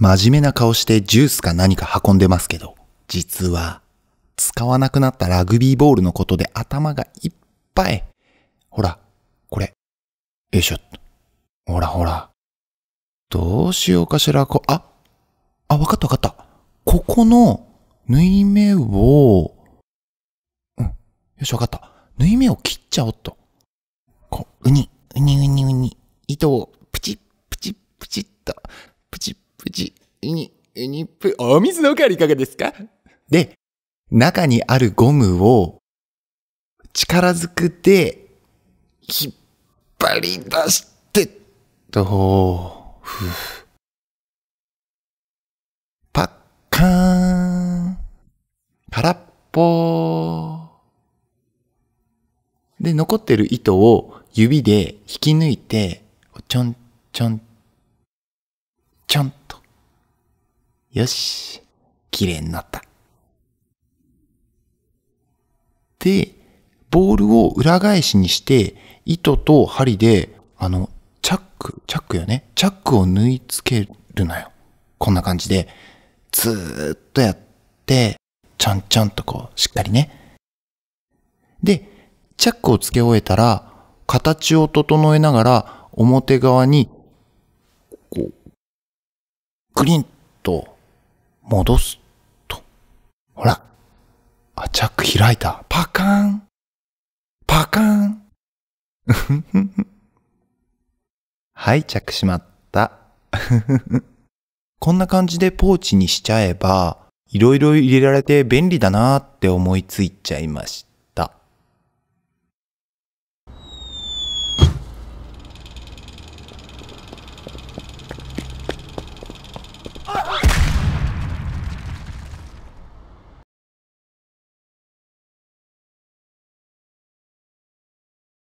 真面目な顔してジュースか何か運んでますけど、実は、使わなくなったラグビーボールのことで頭がいっぱい。ほら、これ。よいしょ。ほらほら。どうしようかしら、こ、あ、あ、わかったわかった。ここの縫い目を、うん、よしわかった。縫い目を切っちゃおっと。こう、うに、うにうにうに、糸をに、にぷ、お水のおかわりいかがですかで、中にあるゴムを力ずくで引っ張り出してと、ふパッカーン空っぽで、残ってる糸を指で引き抜いて、ちょんちょん、ちょんとよし、綺麗になった。で、ボールを裏返しにして、糸と針で、あの、チャック、チャックよね。チャックを縫い付けるのよ。こんな感じで、ずーっとやって、ちゃんちゃんとこう、しっかりね。で、チャックを付け終えたら、形を整えながら、表側に、こう、グリンと戻すと。ほら。あ、チャック開いた。パカーン。パカーン。はい、チャックしまった。こんな感じでポーチにしちゃえば、いろいろ入れられて便利だなーって思いついちゃいました。